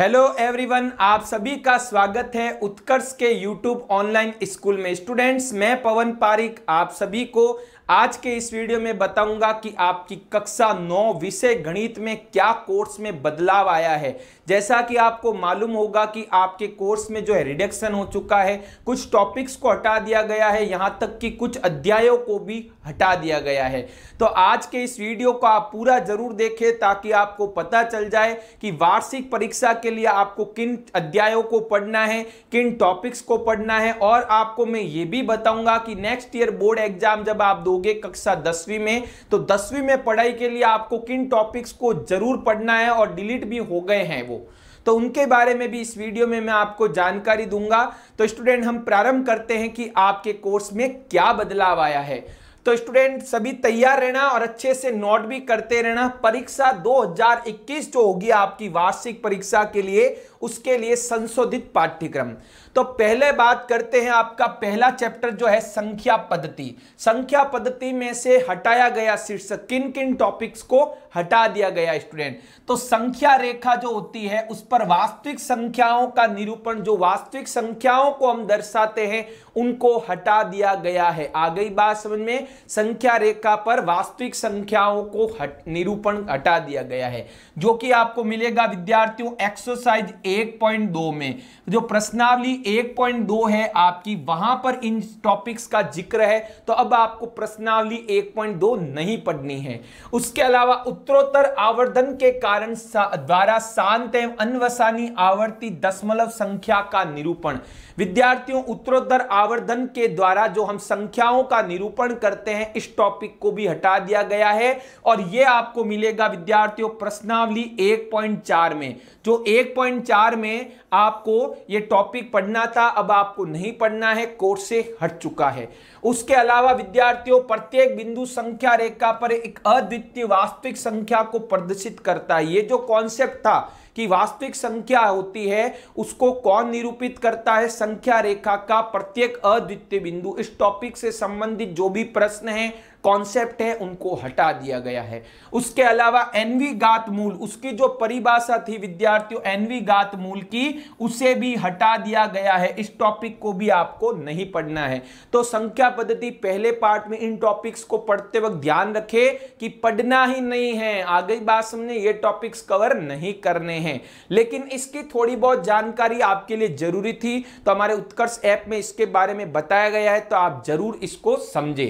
Hello everyone आप सभी का स्वागत है उत्कर्ष के यूट्यूब ऑनलाइन स्कूल में स्टूडेंट्स मैं पवन पारिक आप सभी को आज के इस वीडियो में बताऊंगा कि आपकी कक्षा नौ विषय गणित में क्या कोर्स में बदलाव आया है जैसा कि आपको मालूम होगा कि आपके कोर्स में जो है रिडक्शन हो चुका है कुछ टॉपिक्स को हटा दिया गया है यहाँ तक कि कुछ अध्यायों को भी हटा दिया गया है तो आज के इस वीडियो को आप पूरा जरूर देखें ताकि आपको पता चल जाए कि वार्षिक परीक्षा के लिए आपको किन अध्यायों को पढ़ना है किन टॉपिक्स को पढ़ना है और आपको मैं ये भी बताऊंगा कि नेक्स्ट ईयर बोर्ड एग्जाम जब आप दो होगे कक्षा दसवीं में तो दसवीं में पढ़ाई के लिए आपको किन टॉपिक्स को जरूर पढ़ना है और डिलीट भी हो गए हैं वो तो उनके बारे में भी इस वीडियो में मैं आपको जानकारी दूंगा तो स्टूडेंट हम प्रारंभ करते हैं कि आपके कोर्स में क्या बदलाव आया है तो स्टूडेंट सभी तैयार रहना और अच्छे से नोट भी करते रहना परीक्षा 2021 जो होगी आपकी वार्षिक परीक्षा के लिए उसके लिए संशोधित पाठ्यक्रम तो पहले बात करते हैं आपका पहला चैप्टर जो है संख्या पद्धति संख्या पद्धति में से हटाया गया शीर्षक किन किन टॉपिक्स को हटा दिया गया स्टूडेंट तो संख्या रेखा जो होती है उस पर वास्तविक संख्याओं का निरूपण जो वास्तविक संख्याओं को हम दर्शाते हैं उनको हटा दिया गया है आ गई बात समझ में संख्या रेखा पर वास्तविक संख्याओं को हट, निरूपण हटा दिया गया है जो कि आपको मिलेगा विद्यार्थियों एक्सरसाइज 1.2 में जो प्रश्नावली 1.2 है आपकी वहां पर इन टॉपिक्स का जिक्र है तो अब आपको प्रश्नावली 1.2 नहीं पढ़नी है उसके अलावा उत्तरोत्तर आवर्धन के कारण द्वारा शांत एवं अनवसानी आवर्ती दशमलव संख्या का निरूपण विद्यार्थियों उत्तरोत्तर आवर्धन के द्वारा जो हम संख्याओं का निरूपण करते हैं इस टॉपिक को भी हटा दिया गया है और यह आपको मिलेगा विद्यार्थियों प्रश्नावली 1.4 में जो 1.4 चार में आपको ये टॉपिक पढ़ना था अब आपको नहीं पढ़ना है कोर्स से हट चुका है उसके अलावा विद्यार्थियों प्रत्येक बिंदु संख्या रेखा पर एक अद्वितीय वास्तविक संख्या को प्रदर्शित करता है ये जो कॉन्सेप्ट था कि वास्तविक संख्या होती है उसको कौन निरूपित करता है संख्या रेखा का प्रत्येक अद्वितीय बिंदु इस टॉपिक से संबंधित जो भी प्रश्न है कॉन्सेप्ट है उनको हटा दिया गया है उसके अलावा एनवी गात मूल उसकी जो परिभाषा थी विद्यार्थियों एनवी गात मूल की उसे भी हटा दिया गया है इस टॉपिक को भी आपको नहीं पढ़ना है तो संख्या पद्धति पहले पार्ट में इन टॉपिक्स को पढ़ते वक्त ध्यान रखे कि पढ़ना ही नहीं है आगे बात हमने ये टॉपिक्स कवर नहीं करने हैं लेकिन इसकी थोड़ी बहुत जानकारी आपके लिए जरूरी थी तो हमारे उत्कर्ष ऐप में इसके बारे में बताया गया है तो आप जरूर इसको समझे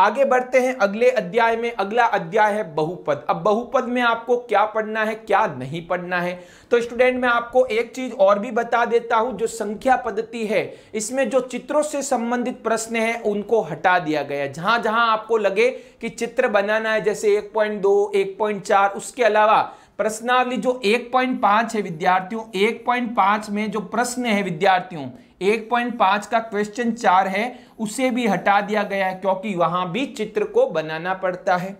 आगे बढ़ते हैं अगले अध्याय में अगला अध्याय है बहुपद अब बहुपद में आपको क्या पढ़ना है क्या नहीं पढ़ना है तो स्टूडेंट मैं आपको एक चीज और भी बता देता हूं जो संख्या पद्धति है इसमें जो चित्रों से संबंधित प्रश्न है उनको हटा दिया गया जहां जहां आपको लगे कि चित्र बनाना है जैसे एक पॉइंट दो एक पॉइंट चार उसके अलावा प्रश्नावली जो 1.5 है विद्यार्थियों 1.5 में जो प्रश्न है विद्यार्थियों 1.5 का क्वेश्चन चार है उसे भी हटा दिया गया है क्योंकि वहां भी चित्र को बनाना पड़ता है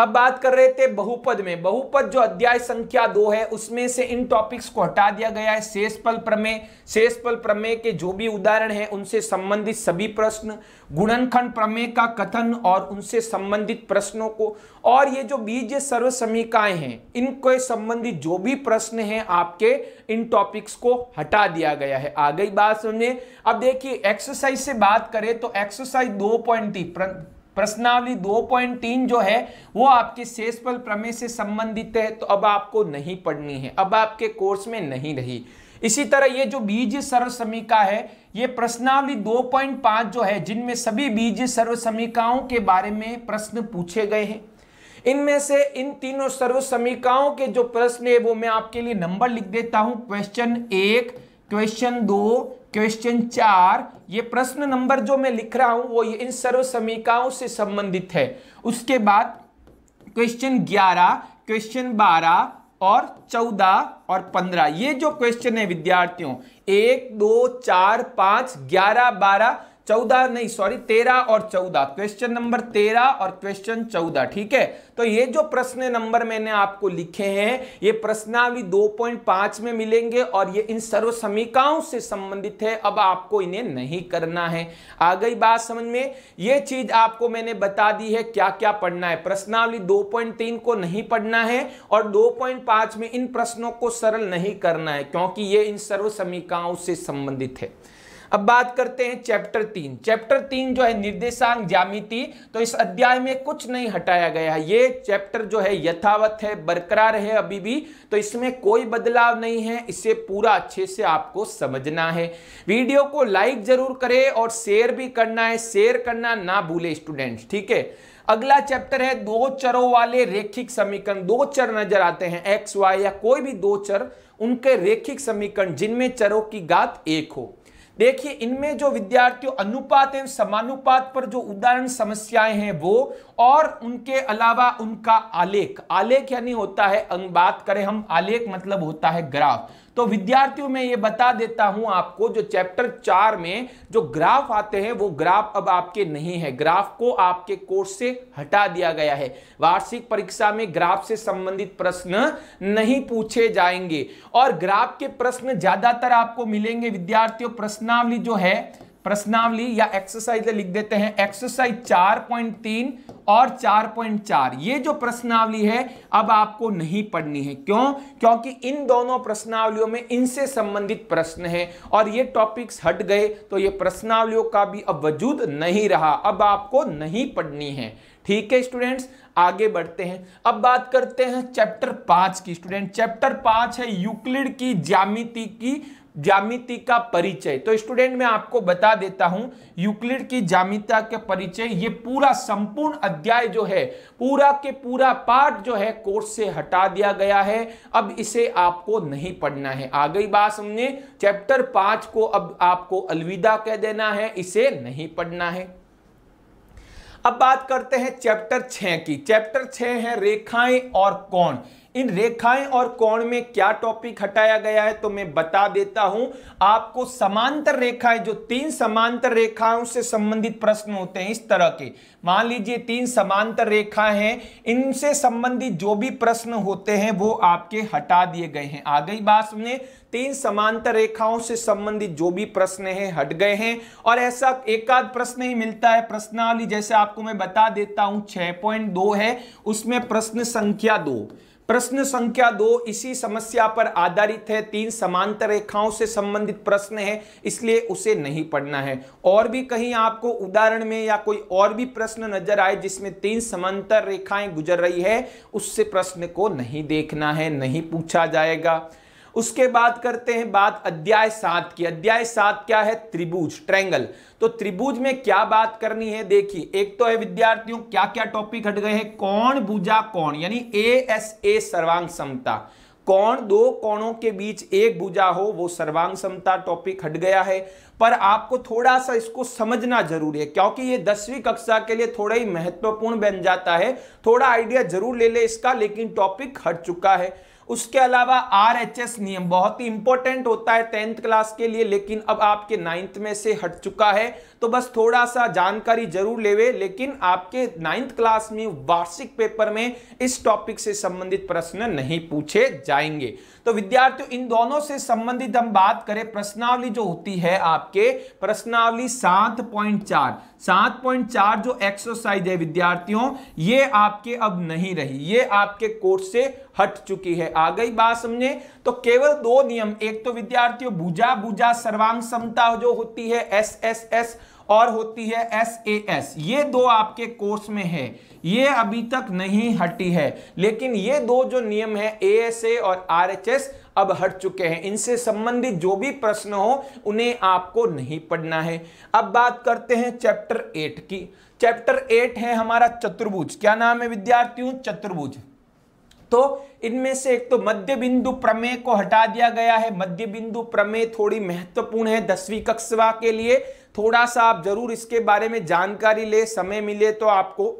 अब बात कर रहे थे बहुपद में बहुपद जो अध्याय संख्या दो है उसमें से इन टॉपिक्स को हटा दिया गया है शेषफल प्रमेय शेषफल प्रमेय के जो भी उदाहरण है उनसे संबंधित सभी प्रश्न गुणनखंड प्रमेय का कथन और उनसे संबंधित प्रश्नों को और ये जो बीज सर्व समीकाएं हैं इनके संबंधित जो भी प्रश्न है आपके इन टॉपिक्स को हटा दिया गया है आ गई बात समझे अब देखिए एक्सरसाइज से बात करें तो एक्सरसाइज दो पॉइंट प्रश्नावली 2.3 जो है वो आपके शेष बल प्रमेय से संबंधित है तो अब आपको नहीं पढ़नी है अब आपके कोर्स में नहीं रही इसी तरह ये जो बीज सर्व समीका है ये प्रश्नावली 2.5 जो है जिनमें सभी बीज सर्व समीकाओं के बारे में प्रश्न पूछे गए हैं इनमें से इन तीनों सर्व समीकाओं के जो प्रश्न है वो मैं आपके लिए नंबर लिख देता हूं क्वेश्चन एक क्वेश्चन दो क्वेश्चन चार ये प्रश्न नंबर जो मैं लिख रहा हूं वो इन सर्व समीकाओं से संबंधित है उसके बाद क्वेश्चन ग्यारह क्वेश्चन बारह और चौदह और पंद्रह ये जो क्वेश्चन है विद्यार्थियों एक दो चार पांच ग्यारह बारह चौदह नहीं सॉरी तेरह और चौदह क्वेश्चन नंबर तेरह और क्वेश्चन चौदह ठीक है तो ये जो प्रश्न नंबर मैंने आपको लिखे हैं ये प्रश्नावली 2.5 में मिलेंगे और ये इन सर्व समीकाओं से संबंधित है अब आपको इन्हें नहीं करना है आ गई बात समझ में ये चीज आपको मैंने बता दी है क्या क्या पढ़ना है प्रश्नावली 2.3 को नहीं पढ़ना है और 2.5 में इन प्रश्नों को सरल नहीं करना है क्योंकि ये इन सर्व समीकाओं से संबंधित है अब बात करते हैं चैप्टर तीन चैप्टर तीन जो है निर्देशांक जामिति तो इस अध्याय में कुछ नहीं हटाया गया है ये चैप्टर जो है यथावत है बरकरार है अभी भी तो इसमें कोई बदलाव नहीं है इसे पूरा अच्छे से आपको समझना है वीडियो को लाइक जरूर करें और शेयर भी करना है शेयर करना ना भूले स्टूडेंट्स ठीक है अगला चैप्टर है दो चरों वाले रेखिक समीकरण दो चर नजर आते हैं एक्स वाई या कोई भी दो चर उनके रेखिक समीकरण जिनमें चरों की गात एक हो देखिए इनमें जो विद्यार्थियों अनुपात एवं समानुपात पर जो उदाहरण समस्याएं हैं वो और उनके अलावा उनका आलेख आलेख यानी होता है अंग बात करें हम आलेख मतलब होता है ग्राफ तो विद्यार्थियों में ये बता देता हूं आपको जो चैप्टर चार में जो ग्राफ आते हैं वो ग्राफ अब आपके नहीं है ग्राफ को आपके कोर्स से हटा दिया गया है वार्षिक परीक्षा में ग्राफ से संबंधित प्रश्न नहीं पूछे जाएंगे और ग्राफ के प्रश्न ज्यादातर आपको मिलेंगे विद्यार्थियों प्रश्नावली जो है प्रश्नावली या एक्सरसाइज लिख देते हैं एक्सरसाइज 4.3 और 4.4 ये जो प्रश्नावली है अब आपको नहीं पढ़नी है क्यों क्योंकि इन दोनों प्रश्नावलियों में इनसे संबंधित प्रश्न हैं और ये टॉपिक्स हट गए तो ये प्रश्नावलियों का भी अब वजूद नहीं रहा अब आपको नहीं पढ़नी है ठीक है स्टूडेंट्स आगे बढ़ते हैं अब बात करते हैं चैप्टर पांच की स्टूडेंट चैप्टर पांच है यूक्लिड की ज्यामिति की जामिति का परिचय तो स्टूडेंट मैं आपको बता देता हूं यूक्लिड की जामिता के परिचय ये पूरा संपूर्ण अध्याय जो है पूरा के पूरा पार्ट जो है कोर्स से हटा दिया गया है अब इसे आपको नहीं पढ़ना है आ गई बात हमने चैप्टर पांच को अब आपको अलविदा कह देना है इसे नहीं पढ़ना है अब बात करते हैं चैप्टर छ की चैप्टर छ है रेखाएं और कौन इन रेखाएं और कोण में क्या टॉपिक हटाया गया है तो मैं बता देता हूं आपको समांतर रेखाएं जो तीन समांतर रेखाओं से संबंधित प्रश्न होते हैं इस तरह के मान लीजिए तीन समांतर रेखाएं हैं इनसे संबंधित जो भी प्रश्न होते हैं वो आपके हटा दिए गए हैं आ गई बात में तीन समांतर रेखाओं से संबंधित जो भी प्रश्न है हट गए हैं और ऐसा एकाध प्रश्न ही मिलता है प्रश्नावली जैसे आपको मैं बता देता हूं दो है उसमें प्रश्न संख्या दो प्रश्न संख्या दो इसी समस्या पर आधारित है तीन समांतर रेखाओं से संबंधित प्रश्न है इसलिए उसे नहीं पढ़ना है और भी कहीं आपको उदाहरण में या कोई और भी प्रश्न नजर आए जिसमें तीन समांतर रेखाएं गुजर रही है उससे प्रश्न को नहीं देखना है नहीं पूछा जाएगा उसके बाद करते हैं बात अध्याय सात की अध्याय सात क्या है त्रिभुज ट्रैंगल तो त्रिभुज में क्या बात करनी है देखिए एक तो है विद्यार्थियों क्या क्या टॉपिक हट गए हैं कौन भुजा कौन यानी ए एस ए सर्वांग समता कौन दो कोणों के बीच एक भुजा हो वो सर्वांग समता टॉपिक हट गया है पर आपको थोड़ा सा इसको समझना जरूरी है क्योंकि ये दसवीं कक्षा के लिए थोड़ा ही महत्वपूर्ण बन जाता है थोड़ा आइडिया जरूर ले ले इसका लेकिन टॉपिक हट चुका है उसके अलावा आर एच एस नियम बहुत ही इंपॉर्टेंट होता है टेंथ क्लास के लिए लेकिन अब आपके नाइन्थ में से हट चुका है तो बस थोड़ा सा जानकारी जरूर लेवे लेकिन आपके नाइन्थ क्लास में वार्षिक पेपर में इस टॉपिक से संबंधित प्रश्न नहीं पूछे जाएंगे तो विद्यार्थियों इन दोनों से संबंधित हम बात करें प्रश्नावली जो होती है आपके प्रश्नावली सात पॉइंट चार सात पॉइंट चार जो एक्सरसाइज है विद्यार्थियों ये आपके अब नहीं रही ये आपके कोर्स से हट चुकी है आ गई बात समझे तो केवल दो नियम एक तो विद्यार्थियों भुजा भुजा सर्वांग समता जो होती है एस एस एस और होती है एस ए एस ये दो आपके कोर्स में है ये अभी तक नहीं हटी है लेकिन ये दो जो नियम है ए और आर अब हट चुके हैं इनसे संबंधित जो भी प्रश्न हो उन्हें आपको नहीं पढ़ना है अब बात करते हैं चैप्टर एट की चैप्टर एट है हमारा चतुर्भुज क्या नाम है विद्यार्थियों चतुर्भुज तो इनमें से एक तो मध्य बिंदु प्रमेय को हटा दिया गया है मध्य बिंदु प्रमेय थोड़ी महत्वपूर्ण है दसवीं कक्षा के लिए थोड़ा सा आप जरूर इसके बारे में जानकारी ले समय मिले तो आपको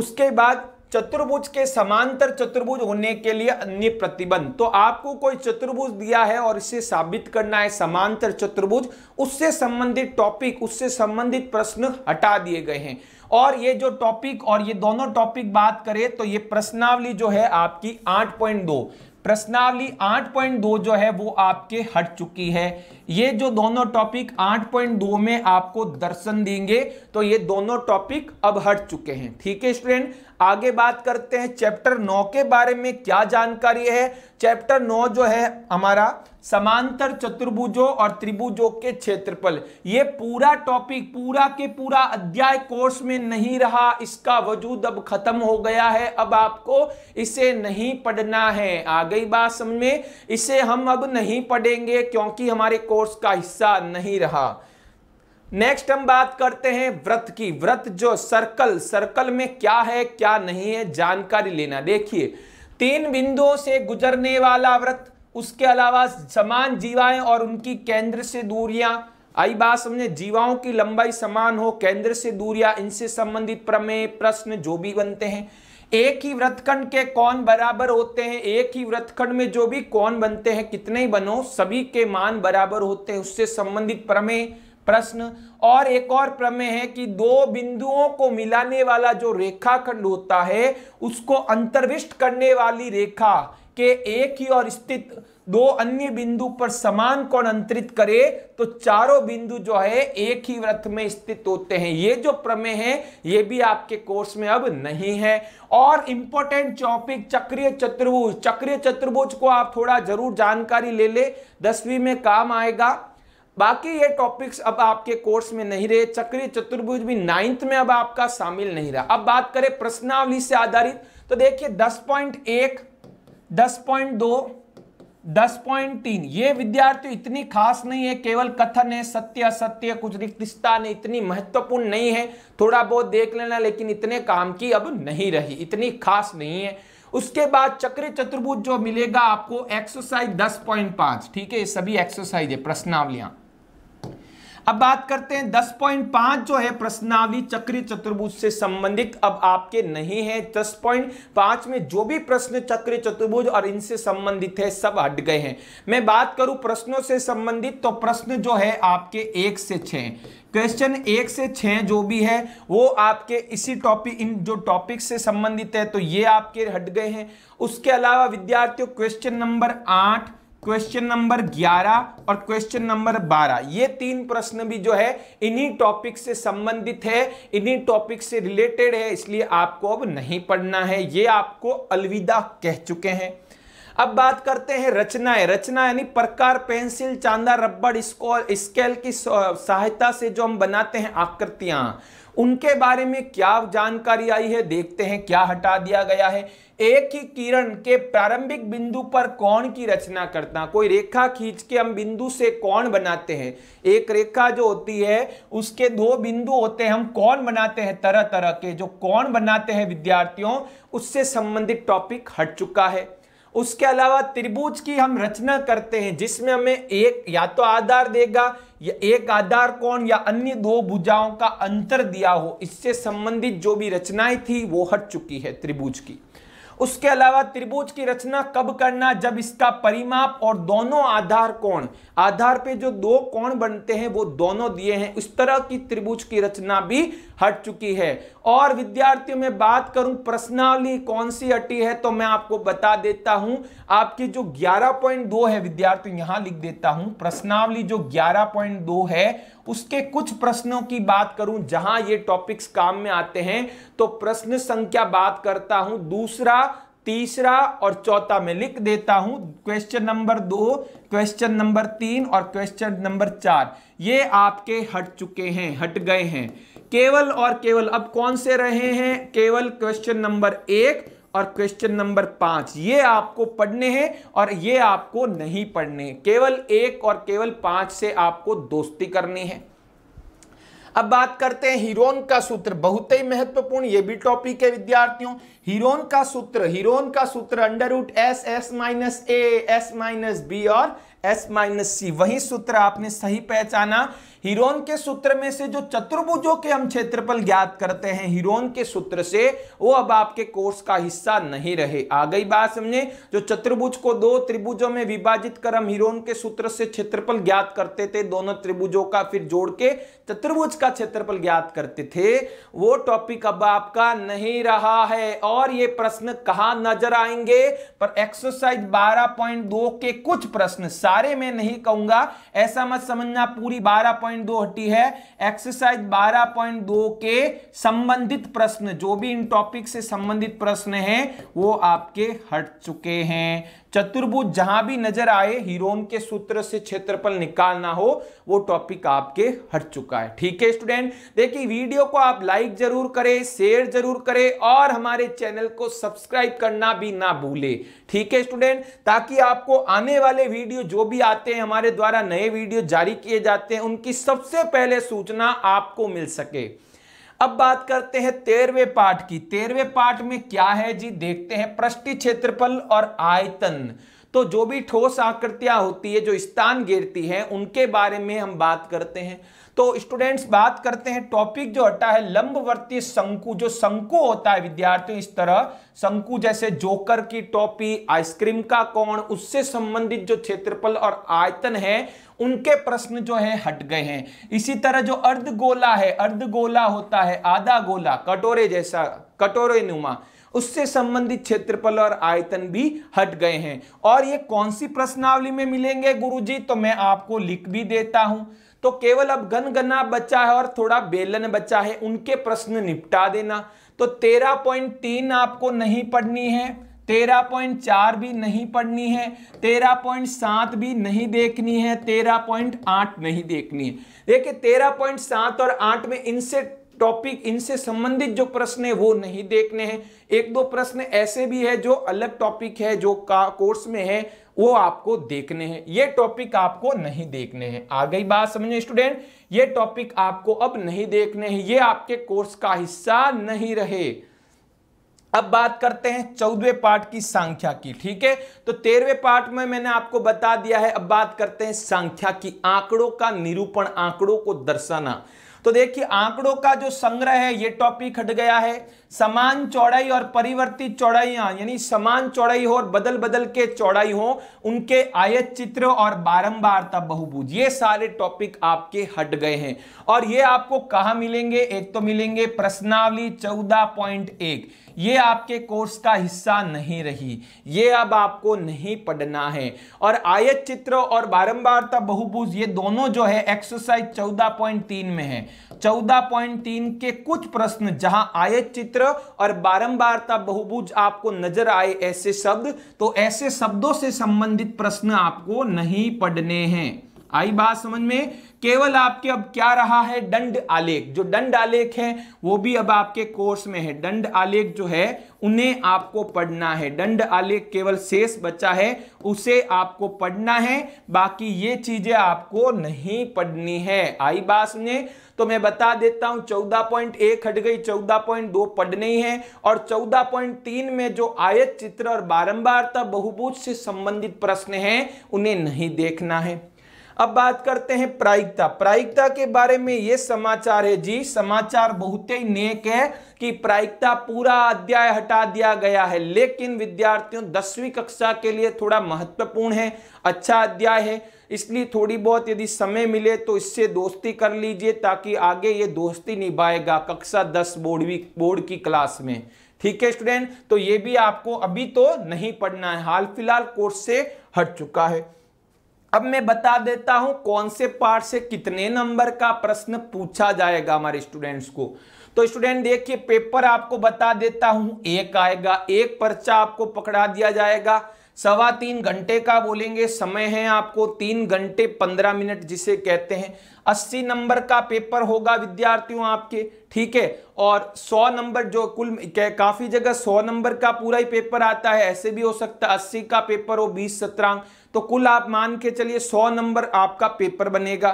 उसके बाद चतुर्भुज के समांतर चतुर्भुज होने के लिए अन्य प्रतिबंध तो आपको कोई चतुर्भुज दिया है और इसे साबित करना है समांतर चतुर्भुज उससे संबंधित टॉपिक उससे संबंधित प्रश्न हटा दिए गए हैं और ये जो टॉपिक और ये दोनों टॉपिक बात करें तो ये प्रश्नावली जो है आपकी 8.2 प्रश्नावली 8.2 जो है वो आपके हट चुकी है ये जो दोनों टॉपिक 8.2 में आपको दर्शन देंगे तो ये दोनों टॉपिक अब हट चुके हैं ठीक है स्टूडेंट आगे बात करते हैं चैप्टर 9 के बारे में क्या जानकारी है चैप्टर 9 जो है हमारा समांतर चतुर्भुजों और त्रिभुजों के क्षेत्रफल ये पूरा टॉपिक पूरा के पूरा अध्याय कोर्स में नहीं रहा इसका वजूद अब खत्म हो गया है अब आपको इसे नहीं पढ़ना है आ गई बात समझ में इसे हम अब नहीं पढ़ेंगे क्योंकि हमारे कोर्स का हिस्सा नहीं रहा नेक्स्ट हम बात करते हैं व्रत की व्रत जो सर्कल सर्कल में क्या है क्या नहीं है जानकारी लेना देखिए तीन बिंदुओं से गुजरने वाला व्रत उसके अलावा समान जीवाएं और उनकी केंद्र से दूरियां आई बात समझे जीवाओं की लंबाई समान हो केंद्र से दूरियां इनसे संबंधित प्रमेय प्रश्न जो भी बनते हैं एक ही व्रतखंड के कौन बराबर होते हैं एक ही व्रतखंड में जो भी कौन बनते हैं कितने ही बनो सभी के मान बराबर होते हैं उससे संबंधित प्रमेय प्रश्न और एक और प्रमेय है कि दो बिंदुओं को मिलाने वाला जो रेखाखंड होता है उसको अंतर्विष्ट करने वाली रेखा के एक ही और स्थित दो अन्य बिंदु पर समान कोण अंतरित करे तो चारों बिंदु जो है एक ही व्रत में स्थित होते हैं ये जो प्रमेय है ये भी आपके कोर्स में अब नहीं है और इंपॉर्टेंट टॉपिक चक्रीय चतुर्भुज चक्रीय चतुर्भुज को आप थोड़ा जरूर जानकारी ले ले दसवीं में काम आएगा बाकी ये टॉपिक्स अब आपके कोर्स में नहीं रहे चक्रीय चतुर्भुज भी नाइन्थ में अब आपका शामिल नहीं रहा अब बात करें प्रश्नावली से आधारित तो देखिए दस पॉइंट एक दस पॉइंट दो दस पॉइंट तीन ये विद्यार्थी इतनी खास नहीं है केवल कथन है सत्य असत्य कुछ रिक्तिस्ता नहीं इतनी महत्वपूर्ण नहीं है थोड़ा बहुत देख लेना लेकिन इतने काम की अब नहीं रही इतनी खास नहीं है उसके बाद चक्र चतुर्भुज जो मिलेगा आपको एक्सरसाइज दस पॉइंट पांच ठीक है ये सभी एक्सरसाइज है प्रश्नावलियां अब बात करते हैं 10.5 जो है प्रश्नावली चक्रीय चतुर्भुज से संबंधित अब आपके नहीं है 10.5 में जो भी प्रश्न चक्रीय चतुर्भुज और इनसे संबंधित है सब हट गए हैं मैं बात करूं प्रश्नों से संबंधित तो प्रश्न जो है आपके एक से छः क्वेश्चन एक से छः जो भी है वो आपके इसी टॉपिक इन जो टॉपिक से संबंधित है तो ये आपके हट गए हैं उसके अलावा विद्यार्थियों क्वेश्चन नंबर आठ क्वेश्चन नंबर 11 और क्वेश्चन नंबर 12 ये तीन प्रश्न भी जो है इन्हीं टॉपिक से संबंधित है इन्हीं टॉपिक से रिलेटेड है इसलिए आपको अब नहीं पढ़ना है ये आपको अलविदा कह चुके हैं अब बात करते हैं रचनाएं रचना यानी प्रकार पेंसिल चांदा रबड़ स्कोर स्केल की सहायता से जो हम बनाते हैं आकृतियां उनके बारे में क्या जानकारी आई है देखते हैं क्या हटा दिया गया है एक ही किरण के प्रारंभिक बिंदु पर कौन की रचना करता कोई रेखा खींच के हम बिंदु से कौन बनाते हैं एक रेखा जो होती है उसके दो बिंदु होते हैं हम कौन बनाते हैं तरह तरह के जो कौन बनाते हैं विद्यार्थियों उससे संबंधित टॉपिक हट चुका है उसके अलावा त्रिभुज की हम रचना करते हैं जिसमें हमें एक या तो आधार देगा या एक आधार कोण या अन्य दो भुजाओं का अंतर दिया हो इससे संबंधित जो भी रचनाएं थी वो हट चुकी है त्रिभुज की उसके अलावा त्रिभुज की रचना कब करना जब इसका परिमाप और दोनों आधार कोण आधार पे जो दो कोण बनते हैं वो दोनों दिए हैं उस तरह की त्रिभुज की रचना भी हट चुकी है और विद्यार्थियों में बात करूं प्रश्नावली कौन सी हटी है तो मैं आपको बता देता हूं आपकी जो 11.2 है विद्यार्थी यहां लिख देता हूं प्रश्नावली जो 11.2 है उसके कुछ प्रश्नों की बात करूं जहां ये टॉपिक्स काम में आते हैं तो प्रश्न संख्या बात करता हूं दूसरा तीसरा और चौथा में लिख देता हूं क्वेश्चन नंबर दो क्वेश्चन नंबर तीन और क्वेश्चन नंबर चार ये आपके हट चुके हैं हट गए हैं केवल और केवल अब कौन से रहे हैं केवल क्वेश्चन नंबर एक और क्वेश्चन नंबर पांच ये आपको पढ़ने हैं और ये आपको नहीं पढ़ने हैं केवल एक और केवल पांच से आपको दोस्ती करनी है अब बात करते हैं हीरोन का सूत्र बहुत ही महत्वपूर्ण ये भी टॉपिक है विद्यार्थियों हीरोन का सूत्र हीरोन का सूत्र under root S S minus A S minus B और एस माइनस सी वही सूत्र आपने सही पहचाना हीरोन के सूत्र में से जो चतुर्भुजों के हम क्षेत्रफल ज्ञात करते हैं हीरोन के सूत्र से वो अब आपके कोर्स का हिस्सा नहीं रहे आ गई बात समझे जो चतुर्भुज को दो त्रिभुजों में विभाजित कर हम हीरोन के सूत्र से क्षेत्रफल ज्ञात करते थे दोनों त्रिभुजों का फिर जोड़ के चतुर्भुज का क्षेत्रफल ज्ञात करते थे वो टॉपिक अब आपका नहीं रहा है और ये प्रश्न कहा नजर आएंगे पर एक्सरसाइज 12.2 के कुछ प्रश्न सारे में नहीं कहूंगा ऐसा मत समझना पूरी 12. 12.2 हटी है एक्सरसाइज 12.2 के संबंधित प्रश्न जो भी इन टॉपिक से संबंधित प्रश्न है वो आपके हट चुके हैं चतुर्भुज जहां भी नजर आए हीरोन के सूत्र से क्षेत्रफल निकालना हो वो टॉपिक आपके हट चुका है ठीक है स्टूडेंट देखिए वीडियो को आप लाइक जरूर करें शेयर जरूर करें और हमारे चैनल को सब्सक्राइब करना भी ना भूले ठीक है स्टूडेंट ताकि आपको आने वाले वीडियो जो भी आते हैं हमारे द्वारा नए वीडियो जारी किए जाते हैं उनकी सबसे पहले सूचना आपको मिल सके अब बात करते हैं तेरहवें पाठ की तेरहवें पाठ में क्या है जी देखते हैं पृष्ठी क्षेत्रफल और आयतन तो जो भी ठोस आकृतियां होती है जो स्थान गिरती है उनके बारे में हम बात करते हैं तो स्टूडेंट्स बात करते हैं टॉपिक जो हटा है लंबवर्ती शंकु जो शंकु होता है विद्यार्थियों इस तरह शंकु जैसे जोकर की टॉपी आइसक्रीम का कौन उससे संबंधित जो क्षेत्रफल और आयतन है उनके प्रश्न जो है हट गए हैं इसी तरह जो अर्ध गोला है अर्ध गोला होता है आधा गोला कटोरे जैसा कटोरे नुमा उससे संबंधित क्षेत्रफल और आयतन भी हट गए हैं और ये कौन सी प्रश्नावली में मिलेंगे गुरुजी तो मैं आपको लिख भी देता हूं तो केवल अब गनगना बच्चा है और थोड़ा बेलन बच्चा है उनके प्रश्न निपटा देना तो तेरह पॉइंट तीन आपको नहीं पढ़नी है तेरह पॉइंट चार भी नहीं पढ़नी है तेरह पॉइंट सात भी नहीं देखनी है तेरह पॉइंट आठ नहीं देखनी है देखिए तेरह पॉइंट सात और आठ में इनसे टॉपिक इनसे संबंधित जो प्रश्न है वो नहीं देखने हैं एक दो प्रश्न ऐसे भी है जो अलग टॉपिक है जो का कोर्स में है वो आपको देखने हैं ये टॉपिक आपको नहीं देखने हैं आ गई बात समझो स्टूडेंट ये टॉपिक आपको अब नहीं देखने हैं ये आपके कोर्स का हिस्सा नहीं रहे अब बात करते हैं चौदहवें पार्ट की संख्या की ठीक है तो तेरहवें पार्ट में मैंने आपको बता दिया है अब बात करते हैं संख्या की आंकड़ों का निरूपण आंकड़ों को दर्शाना तो देखिए आंकड़ों का जो संग्रह है ये टॉपिक हट गया है समान चौड़ाई और परिवर्तित चौड़ाइयां यानी समान चौड़ाई हो और बदल बदल के चौड़ाई हो उनके आयत चित्र और बारंबारता बहुभुज ये सारे टॉपिक आपके हट गए हैं और ये आपको कहा मिलेंगे एक तो मिलेंगे प्रश्नावली चौदह पॉइंट एक ये आपके कोर्स का हिस्सा नहीं रही ये अब आपको नहीं पढ़ना है और आयत चित्र और बारंबारता बहुभुज ये दोनों जो है एक्सरसाइज 14.3 में है 14.3 के कुछ प्रश्न जहां आयत चित्र और बारंबारता बहुभुज आपको नजर आए ऐसे शब्द तो ऐसे शब्दों से संबंधित प्रश्न आपको नहीं पढ़ने हैं आई बात समझ में केवल आपके अब क्या रहा है दंड आलेख जो दंड आलेख है वो भी अब आपके कोर्स में है दंड आलेख जो है उन्हें आपको पढ़ना है दंड आलेख केवल शेष बचा है उसे आपको पढ़ना है बाकी ये चीजें आपको नहीं पढ़नी है आई बात समझे तो मैं बता देता हूं चौदह पॉइंट एक हट गई चौदह पॉइंट दो पढ़नी है और चौदह पॉइंट तीन में जो आयत चित्र और बारंबारता बहुबूत से संबंधित प्रश्न है उन्हें नहीं देखना है अब बात करते हैं प्रायिकता प्रायिकता के बारे में यह समाचार है जी समाचार बहुत ही नेक है कि प्रायिकता पूरा अध्याय हटा दिया गया है लेकिन विद्यार्थियों दसवीं कक्षा के लिए थोड़ा महत्वपूर्ण है अच्छा अध्याय है इसलिए थोड़ी बहुत यदि समय मिले तो इससे दोस्ती कर लीजिए ताकि आगे ये दोस्ती निभाएगा कक्षा दस बोर्डवी बोर्ड की क्लास में ठीक है स्टूडेंट तो ये भी आपको अभी तो नहीं पढ़ना है हाल फिलहाल कोर्स से हट चुका है अब मैं बता देता हूं कौन से पार्ट से कितने नंबर का प्रश्न पूछा जाएगा हमारे स्टूडेंट्स को तो स्टूडेंट देखिए पेपर आपको बता देता हूं एक आएगा एक पर्चा आपको पकड़ा दिया जाएगा सवा तीन घंटे का बोलेंगे समय है आपको तीन घंटे पंद्रह मिनट जिसे कहते हैं अस्सी नंबर का पेपर होगा विद्यार्थियों आपके ठीक है और सौ नंबर जो कुल काफ़ी जगह सौ नंबर का पूरा ही पेपर आता है ऐसे भी हो सकता है अस्सी का पेपर हो बीस सत्रांक तो कुल आप मान के चलिए सौ नंबर आपका पेपर बनेगा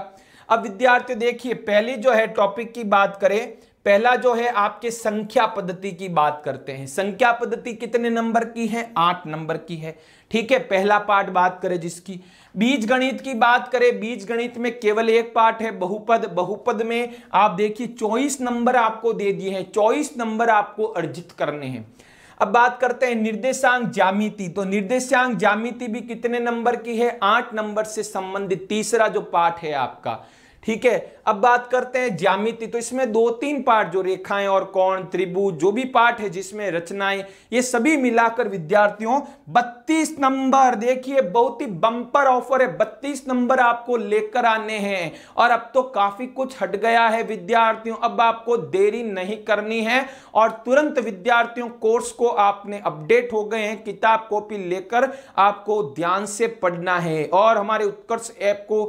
अब विद्यार्थी देखिए पहले जो है टॉपिक की बात करें पहला जो है आपके संख्या पद्धति की बात करते हैं संख्या पद्धति कितने नंबर की है आठ नंबर की है ठीक है पहला पार्ट बात करें जिसकी बीज गणित की बात करें बीज गणित में केवल एक पार्ट है बहुपद बहुपद में आप देखिए चौबीस नंबर आपको दे दिए हैं चौबीस नंबर आपको अर्जित करने हैं अब बात करते हैं निर्देशांक जामिति तो निर्देशांक जामिति भी कितने नंबर की है आठ नंबर से संबंधित तीसरा जो पाठ है आपका ठीक है अब बात करते हैं ज्यामिति तो इसमें दो तीन पार्ट जो रेखाएं और कौन त्रिभुज जो भी पार्ट है जिसमें रचनाएं ये सभी मिलाकर विद्यार्थियों 32 नंबर देखिए बहुत ही बम्पर ऑफर है 32 नंबर आपको लेकर आने हैं और अब तो काफी कुछ हट गया है विद्यार्थियों अब आपको देरी नहीं करनी है और तुरंत विद्यार्थियों कोर्स को आपने अपडेट हो गए हैं किताब कॉपी लेकर आपको ध्यान से पढ़ना है और हमारे उत्कर्ष ऐप को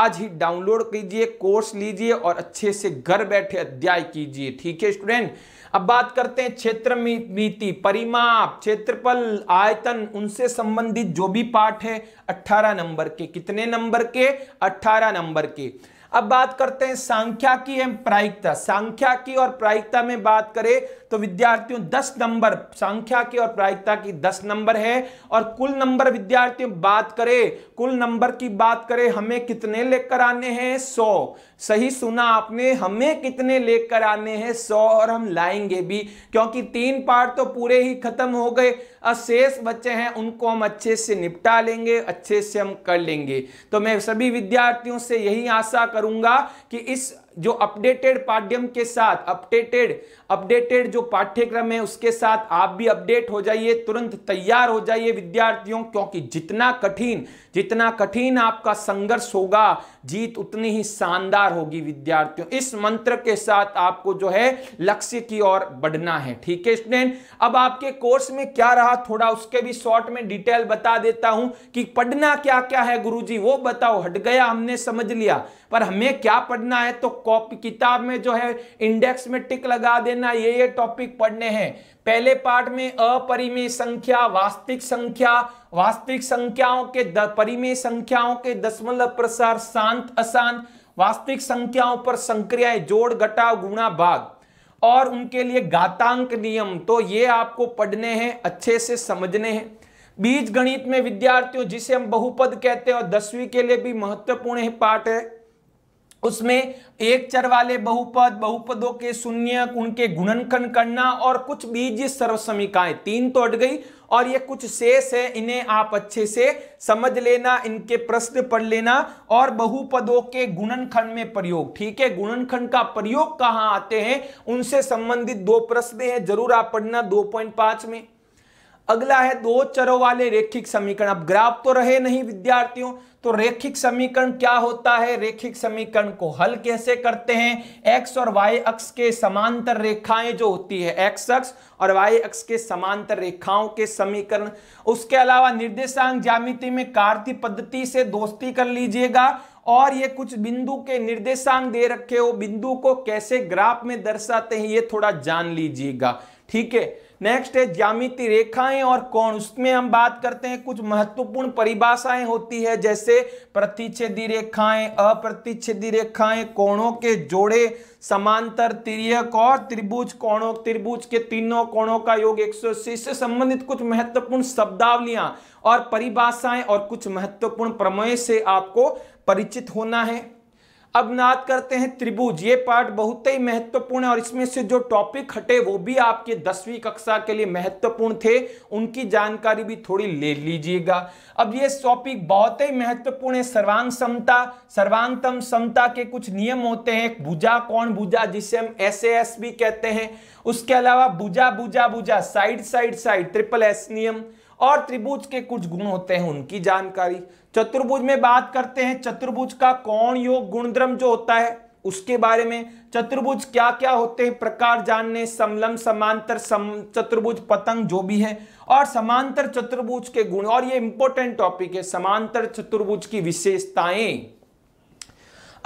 आज ही डाउनलोड कीजिए कोर्स लीजिए और अच्छे से घर बैठे अध्याय कीजिए ठीक है स्टूडेंट अब बात करते हैं क्षेत्र मीति परिमाप क्षेत्रफल आयतन उनसे संबंधित जो भी पाठ है 18 नंबर के कितने नंबर के 18 नंबर के अब बात करते हैं संख्या की एवं प्रायिकता संख्या की और प्रायिकता में बात करें तो विद्यार्थियों 10 नंबर संख्या की और प्रायिकता की 10 नंबर है और कुल नंबर विद्यार्थियों बात करें कुल नंबर की बात करें हमें कितने लेकर आने हैं 100 सही सुना आपने हमें कितने लेकर आने हैं 100 और हम लाएंगे भी क्योंकि तीन पार्ट तो पूरे ही खत्म हो गए अशेष बच्चे हैं उनको हम अच्छे से निपटा लेंगे अच्छे से हम कर लेंगे तो मैं सभी विद्यार्थियों से यही आशा करूंगा कि इस जो अपडेटेड पाठ्यम के साथ अपडेटेड अपडेटेड जो पाठ्यक्रम है उसके साथ आप भी अपडेट हो जाइए तुरंत तैयार हो जाइए विद्यार्थियों क्योंकि जितना कठिन जितना कठिन आपका संघर्ष होगा जीत उतनी ही शानदार होगी विद्यार्थियों इस मंत्र के साथ आपको जो है लक्ष्य की ओर बढ़ना है ठीक है स्टूडेंट अब आपके कोर्स में क्या रहा थोड़ा उसके भी शॉर्ट में डिटेल बता देता हूं कि पढ़ना क्या क्या है गुरु वो बताओ हट गया हमने समझ लिया पर हमें क्या पढ़ना है तो कॉपी किताब में जो है इंडेक्स में टिक लगा देना ये ये टॉपिक पढ़ने हैं पहले पार्ट में अपरिमेय संख्या वास्तविक संख्या वास्तविक संख्याओं के परिमेय संख्याओं के दशमलव प्रसार शांत अशांत वास्तविक संख्याओं पर संक्रियाएं जोड़ घटाव गुणा भाग और उनके लिए घातांक नियम तो ये आपको पढ़ने हैं अच्छे से समझने हैं बीज गणित में विद्यार्थियों जिसे हम बहुपद कहते हैं और दसवीं के लिए भी महत्वपूर्ण पाठ है उसमें एक चर वाले बहुपद बहुपदों के शून्य उनके गुणनखन करना और कुछ बीज सर्व समीकाएं तीन तो अट गई और ये कुछ शेष है इन्हें आप अच्छे से समझ लेना इनके प्रश्न पढ़ लेना और बहुपदों के गुणनखंड में प्रयोग ठीक है गुणनखंड का प्रयोग कहाँ आते हैं उनसे संबंधित दो प्रश्न है जरूर आप पढ़ना दो में अगला है दो चरों वाले रेखिक समीकरण अब ग्राफ तो रहे नहीं विद्यार्थियों तो रेखिक समीकरण क्या होता है रेखिक समीकरण को हल कैसे करते हैं एक्स और वाई अक्ष के समांतर रेखाएं जो होती है एक्स अक्ष और वाई अक्ष के समांतर रेखाओं के समीकरण उसके अलावा निर्देशांक ज्यामिति में कार्तीय पद्धति से दोस्ती कर लीजिएगा और ये कुछ बिंदु के निर्देशांक दे रखे हो बिंदु को कैसे ग्राफ में दर्शाते हैं ये थोड़ा जान लीजिएगा ठीक है नेक्स्ट है ज्यामिति रेखाएं और कोण उसमें हम बात करते हैं कुछ महत्वपूर्ण परिभाषाएं होती है जैसे प्रतिच्छेदी रेखाएं अप्रतिच्छेदी रेखाएं कोणों के जोड़े समांतर तिरक और त्रिभुज कोणों त्रिभुज के तीनों कोणों का योग 180 से संबंधित कुछ महत्वपूर्ण शब्दावलियां और परिभाषाएं और कुछ महत्वपूर्ण प्रमेय से आपको परिचित होना है अब नात करते हैं त्रिभुज ये पार्ट बहुत ही महत्वपूर्ण है और इसमें से जो टॉपिक हटे वो भी आपके दसवीं कक्षा के लिए महत्वपूर्ण थे उनकी जानकारी भी थोड़ी ले लीजिएगा अब ये टॉपिक बहुत ही महत्वपूर्ण है सर्वांग समता सर्वांगतम समता के कुछ नियम होते हैं भुजा कौन भुजा जिसे हम एस एस भी कहते हैं उसके अलावा भुजा भुजा भुजा side side side triple S नियम और त्रिभुज के कुछ गुण होते हैं उनकी जानकारी चतुर्भुज में बात करते हैं चतुर्भुज का कौन योग गुणधर्म जो होता है उसके बारे में चतुर्भुज क्या क्या होते हैं प्रकार जानने समलम समांतर सम चतुर्भुज पतंग जो भी है और समांतर चतुर्भुज के गुण और ये इंपॉर्टेंट टॉपिक है समांतर चतुर्भुज की विशेषताएं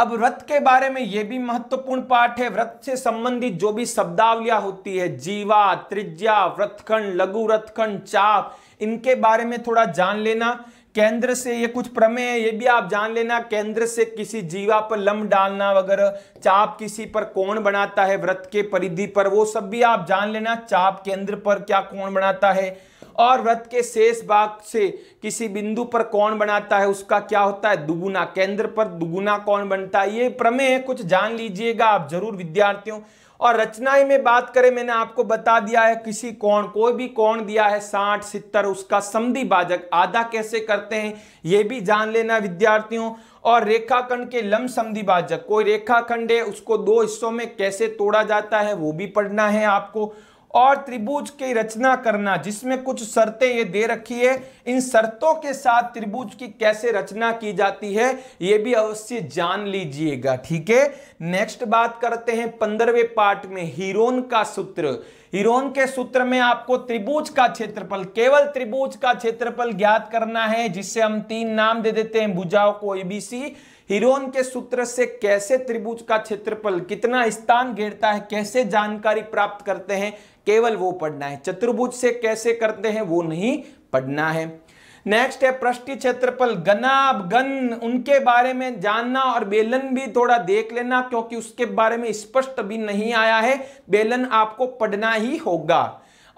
अब व्रत के बारे में यह भी महत्वपूर्ण पाठ है व्रत से संबंधित जो भी शब्दावलिया होती है जीवा त्रिज्या व्रतखंड लघु व्रतखंड चाप इनके बारे में थोड़ा जान लेना केंद्र से ये कुछ प्रमेय ये भी आप जान लेना केंद्र से किसी जीवा पर लम्ब डालना वगैरह चाप किसी पर कोण बनाता है व्रत के परिधि पर वो सब भी आप जान लेना चाप केंद्र पर क्या कोण बनाता है और व्रत के शेष भाग से किसी बिंदु पर कौन बनाता है उसका क्या होता है दुगुना केंद्र पर दुगुना कौन बनता है ये प्रमेय कुछ जान लीजिएगा आप जरूर विद्यार्थियों और रचनाएं में बात करें मैंने आपको बता दिया है किसी कोण कोई भी कोण दिया है साठ सितर उसका समधि बाजक आधा कैसे करते हैं यह भी जान लेना विद्यार्थियों और रेखाखंड के लंब समधि बाजक कोई रेखाखंड है उसको दो हिस्सों में कैसे तोड़ा जाता है वो भी पढ़ना है आपको और त्रिभुज की रचना करना जिसमें कुछ शर्तें ये दे रखी है इन शर्तों के साथ त्रिभुज की कैसे रचना की जाती है ये भी अवश्य जान लीजिएगा ठीक है नेक्स्ट बात करते हैं पंद्रहवें पार्ट में हीरोन का सूत्र हीरोन के सूत्र में आपको त्रिभुज का क्षेत्रफल केवल त्रिभुज का क्षेत्रफल ज्ञात करना है जिससे हम तीन नाम दे देते हैं भुजाओ को एबीसी हीरोन के सूत्र से कैसे त्रिभुज का क्षेत्रफल कितना स्थान घेरता है कैसे जानकारी प्राप्त करते हैं केवल वो पढ़ना है चतुर्भुज से कैसे करते हैं वो नहीं पढ़ना है नेक्स्ट है पृष्ठ क्षेत्रफल गनाब गन उनके बारे में जानना और बेलन भी थोड़ा देख लेना क्योंकि उसके बारे में स्पष्ट भी नहीं आया है बेलन आपको पढ़ना ही होगा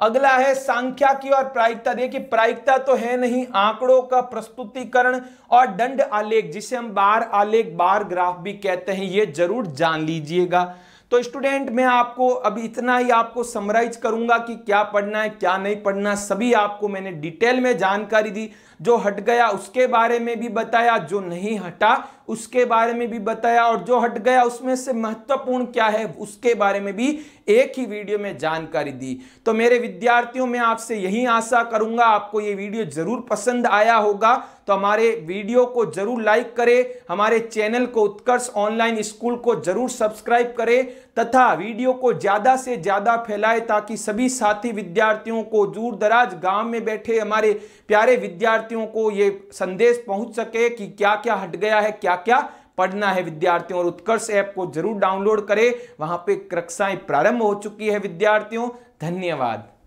अगला है संख्या की और प्रायिकता देखिए प्रायिकता तो है नहीं आंकड़ों का प्रस्तुतिकरण और दंड आलेख जिसे हम बार आलेख बार ग्राफ भी कहते हैं ये जरूर जान लीजिएगा तो स्टूडेंट मैं आपको अभी इतना ही आपको समराइज करूंगा कि क्या पढ़ना है क्या नहीं पढ़ना सभी आपको मैंने डिटेल में जानकारी दी जो हट गया उसके बारे में भी बताया जो नहीं हटा उसके बारे में भी बताया और जो हट गया उसमें से महत्वपूर्ण क्या है उसके बारे में भी एक ही वीडियो में जानकारी दी तो मेरे विद्यार्थियों में आपसे यही आशा करूंगा आपको ये वीडियो जरूर पसंद आया होगा तो हमारे वीडियो को जरूर लाइक करें हमारे चैनल को उत्कर्ष ऑनलाइन स्कूल को जरूर सब्सक्राइब करें तथा वीडियो को ज़्यादा से ज़्यादा फैलाए ताकि सभी साथी विद्यार्थियों को दूर दराज गाँव में बैठे हमारे प्यारे विद्यार्थियों को ये संदेश पहुँच सके कि क्या क्या हट गया है क्या क्या पढ़ना है विद्यार्थियों और उत्कर्ष ऐप को जरूर डाउनलोड करें वहाँ पे कक्षाएं प्रारंभ हो चुकी है विद्यार्थियों धन्यवाद